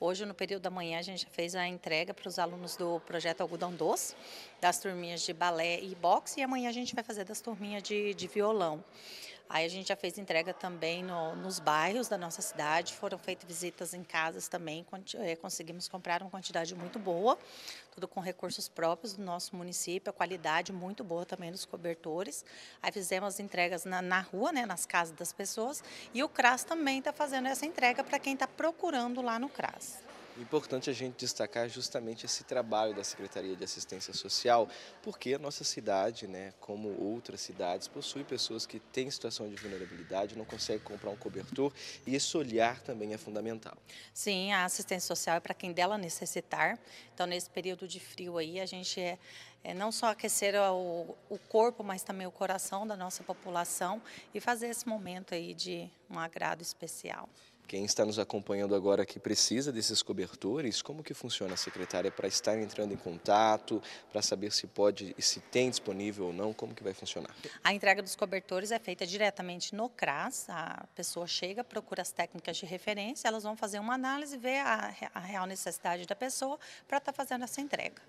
Hoje, no período da manhã, a gente já fez a entrega para os alunos do projeto Algodão Doce, das turminhas de balé e boxe, e amanhã a gente vai fazer das turminhas de, de violão. Aí a gente já fez entrega também no, nos bairros da nossa cidade, foram feitas visitas em casas também, eh, conseguimos comprar uma quantidade muito boa, tudo com recursos próprios do nosso município, a qualidade muito boa também dos cobertores. Aí fizemos as entregas na, na rua, né, nas casas das pessoas, e o CRAS também está fazendo essa entrega para quem está procurando lá no CRAS. Importante a gente destacar justamente esse trabalho da Secretaria de Assistência Social, porque a nossa cidade, né, como outras cidades, possui pessoas que têm situação de vulnerabilidade, não conseguem comprar um cobertor e esse olhar também é fundamental. Sim, a assistência social é para quem dela necessitar. Então, nesse período de frio aí, a gente é, é não só aquecer o, o corpo, mas também o coração da nossa população e fazer esse momento aí de um agrado especial. Quem está nos acompanhando agora que precisa desses cobertores, como que funciona a secretária para estar entrando em contato, para saber se pode e se tem disponível ou não, como que vai funcionar? A entrega dos cobertores é feita diretamente no CRAS, a pessoa chega, procura as técnicas de referência, elas vão fazer uma análise, ver a, a real necessidade da pessoa para estar tá fazendo essa entrega.